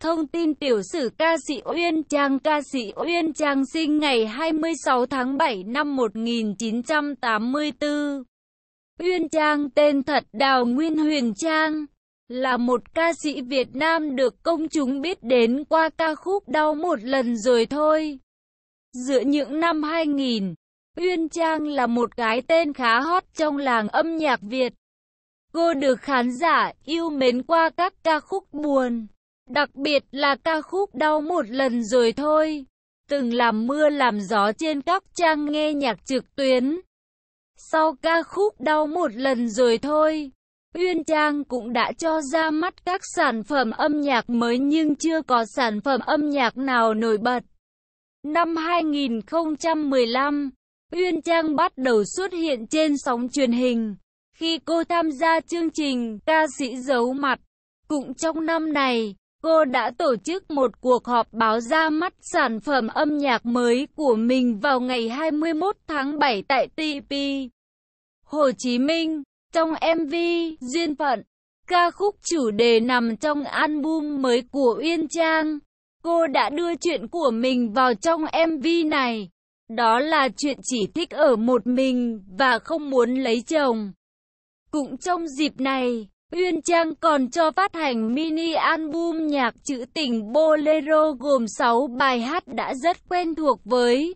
Thông tin tiểu sử ca sĩ Uyên Trang Ca sĩ Uyên Trang sinh ngày 26 tháng 7 năm 1984. Uyên Trang tên thật Đào Nguyên Huyền Trang, là một ca sĩ Việt Nam được công chúng biết đến qua ca khúc Đau Một Lần Rồi Thôi. Giữa những năm 2000, Uyên Trang là một cái tên khá hot trong làng âm nhạc Việt. Cô được khán giả yêu mến qua các ca khúc buồn Đặc biệt là ca khúc đau một lần rồi thôi. Từng làm mưa làm gió trên các trang nghe nhạc trực tuyến. Sau ca khúc đau một lần rồi thôi. Uyên Trang cũng đã cho ra mắt các sản phẩm âm nhạc mới nhưng chưa có sản phẩm âm nhạc nào nổi bật. Năm 2015, Uyên Trang bắt đầu xuất hiện trên sóng truyền hình. Khi cô tham gia chương trình ca sĩ giấu mặt, cũng trong năm này, cô đã tổ chức một cuộc họp báo ra mắt sản phẩm âm nhạc mới của mình vào ngày 21 tháng 7 tại TP. Hồ Chí Minh, trong MV Duyên Phận, ca khúc chủ đề nằm trong album mới của Uyên Trang. Cô đã đưa chuyện của mình vào trong MV này. Đó là chuyện chỉ thích ở một mình và không muốn lấy chồng. Cũng trong dịp này, Uyên Trang còn cho phát hành mini album nhạc trữ tình bolero gồm 6 bài hát đã rất quen thuộc với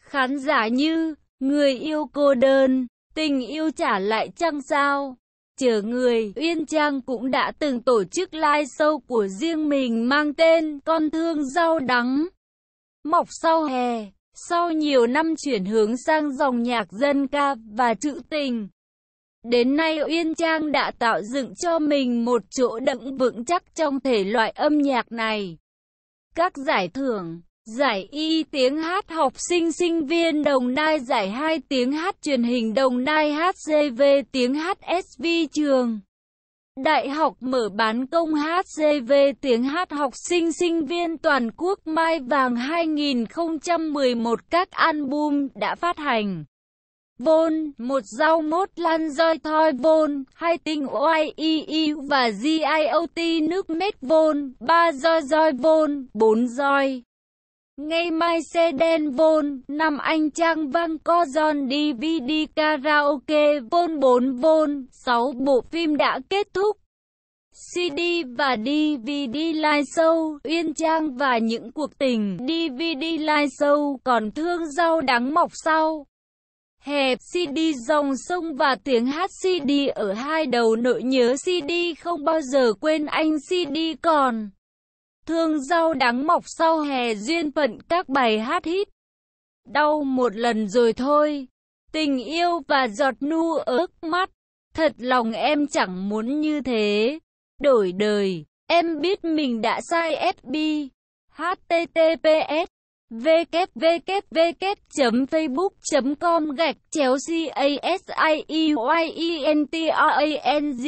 khán giả như Người yêu cô đơn, Tình yêu trả lại chăng sao, Chờ người, Uyên Trang cũng đã từng tổ chức live show của riêng mình mang tên Con thương rau đắng. Mọc sau hè, sau nhiều năm chuyển hướng sang dòng nhạc dân ca và trữ tình, Đến nay Uyên Trang đã tạo dựng cho mình một chỗ đậm vững chắc trong thể loại âm nhạc này. Các giải thưởng, giải y tiếng hát học sinh sinh viên Đồng Nai, giải 2 tiếng hát truyền hình Đồng Nai HCV tiếng hát SV trường. Đại học mở bán công HCV tiếng hát học sinh sinh viên toàn quốc Mai Vàng 2011 các album đã phát hành vôn, một rau mốt lan roi thoi vôn, hai tinh oai y y và GIOT nước mét vôn, ba roi roi vôn, bốn roi. ngày mai xe đen vôn, năm anh trang vang co giòn DVD karaoke vôn bốn vôn, sáu bộ phim đã kết thúc. CD và DVD live show, Uyên Trang và những cuộc tình DVD live show còn thương rau đắng mọc sau hẹp CD dòng sông và tiếng hát CD ở hai đầu nỗi nhớ CD không bao giờ quên anh CD còn. Thương rau đắng mọc sau hè duyên phận các bài hát hít Đau một lần rồi thôi. Tình yêu và giọt nu ớt mắt. Thật lòng em chẳng muốn như thế. Đổi đời. Em biết mình đã sai FB. HTTPS www.facebook.com gạch chéo C A S I E Y E N T R A N G